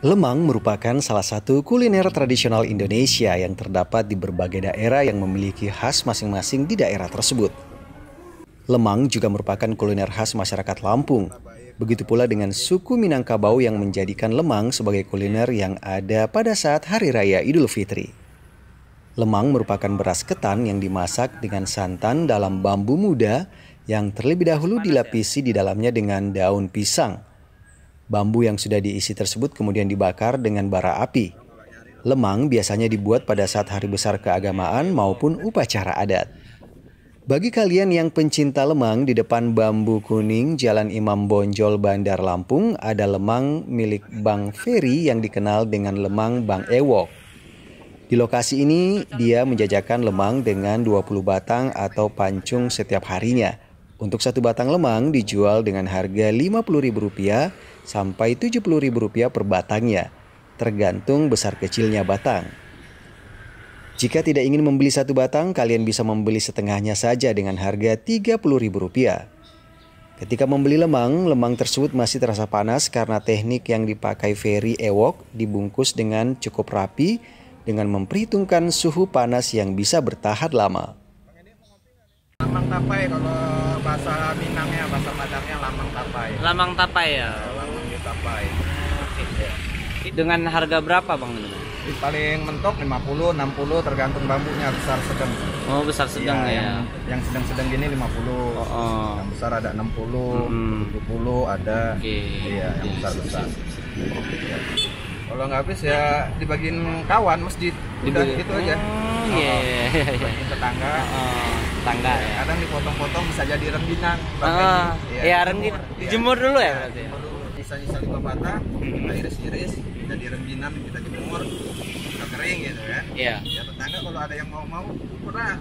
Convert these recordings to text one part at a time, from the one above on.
Lemang merupakan salah satu kuliner tradisional Indonesia yang terdapat di berbagai daerah yang memiliki khas masing-masing di daerah tersebut. Lemang juga merupakan kuliner khas masyarakat Lampung. Begitu pula dengan suku Minangkabau yang menjadikan lemang sebagai kuliner yang ada pada saat Hari Raya Idul Fitri. Lemang merupakan beras ketan yang dimasak dengan santan dalam bambu muda yang terlebih dahulu dilapisi di dalamnya dengan daun pisang – Bambu yang sudah diisi tersebut kemudian dibakar dengan bara api. Lemang biasanya dibuat pada saat hari besar keagamaan maupun upacara adat. Bagi kalian yang pencinta lemang, di depan Bambu Kuning, Jalan Imam Bonjol, Bandar Lampung, ada lemang milik Bang Ferry yang dikenal dengan lemang Bang Ewok. Di lokasi ini, dia menjajakan lemang dengan 20 batang atau pancung setiap harinya. Untuk satu batang lemang dijual dengan harga Rp50.000 sampai Rp70.000 per batangnya, tergantung besar kecilnya batang. Jika tidak ingin membeli satu batang, kalian bisa membeli setengahnya saja dengan harga Rp30.000. Ketika membeli lemang, lemang tersebut masih terasa panas karena teknik yang dipakai Ferry Ewok dibungkus dengan cukup rapi dengan memperhitungkan suhu panas yang bisa bertahan lama. Lamang tapai kalau bahasa Minangnya, bahasa Padangnya lamang tapai. Lamang tapai ya sampai ya. Dengan harga berapa bang? Paling mentok 50, 60 tergantung bambunya besar sedang. Oh besar sedang iya, ya. ya. Yang, sedang-sedang gini 50. Oh, oh. Yang besar ada 60, hmm. 70 ada. Okay. Iya yang iya, besar iya, besar. Ya. Kalau nggak habis ya dibagiin kawan masjid. Udah Dibagi. gitu aja. Oh, oh, oh. iya, Yeah. Tetangga. Oh, oh, tetangga ya. Kadang dipotong-potong bisa jadi rengginang. Oh, ah, iya, ya, rengginang. Dijemur dulu ya berarti. Ya, misalnya sisa lima patah kita iris-iris kita direndinam kita jemur kita kering gitu kan yeah. ya tetangga kalau ada yang mau mau pernah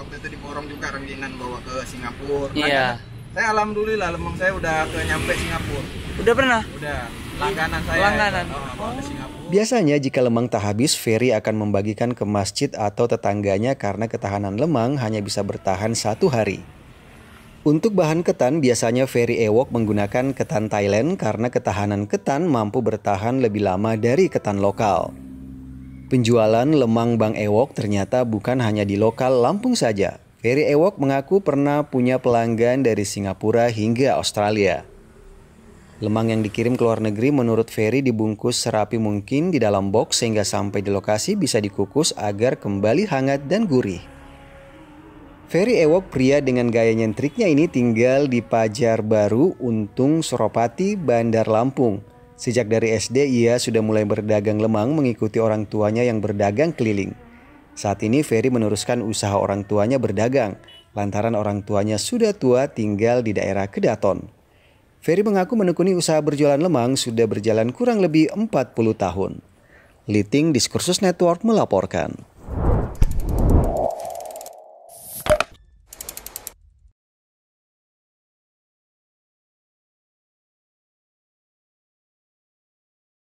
waktu itu diborong juga renggingan bawa ke Singapura yeah. saya alhamdulillah lemong saya udah ke nyampe Singapura udah pernah udah langganan saya langganan ya, oh, oh. Singapura. Biasanya jika lemang tak habis, Ferry akan membagikan ke masjid atau tetangganya karena ketahanan lemang hanya bisa bertahan satu hari. Untuk bahan ketan, biasanya Ferry Ewok menggunakan ketan Thailand karena ketahanan ketan mampu bertahan lebih lama dari ketan lokal. Penjualan lemang Bang Ewok ternyata bukan hanya di lokal Lampung saja. Ferry Ewok mengaku pernah punya pelanggan dari Singapura hingga Australia. Lemang yang dikirim ke luar negeri menurut Ferry dibungkus serapi mungkin di dalam box sehingga sampai di lokasi bisa dikukus agar kembali hangat dan gurih. Ferry Ewok pria dengan gaya nyentriknya ini tinggal di Pajar Baru, Untung, Soropati, Bandar Lampung. Sejak dari SD ia sudah mulai berdagang lemang mengikuti orang tuanya yang berdagang keliling. Saat ini Ferry meneruskan usaha orang tuanya berdagang lantaran orang tuanya sudah tua tinggal di daerah Kedaton. Ferry mengaku menekuni usaha berjualan lemang sudah berjalan kurang lebih 40 tahun. Liting Diskursus Network melaporkan.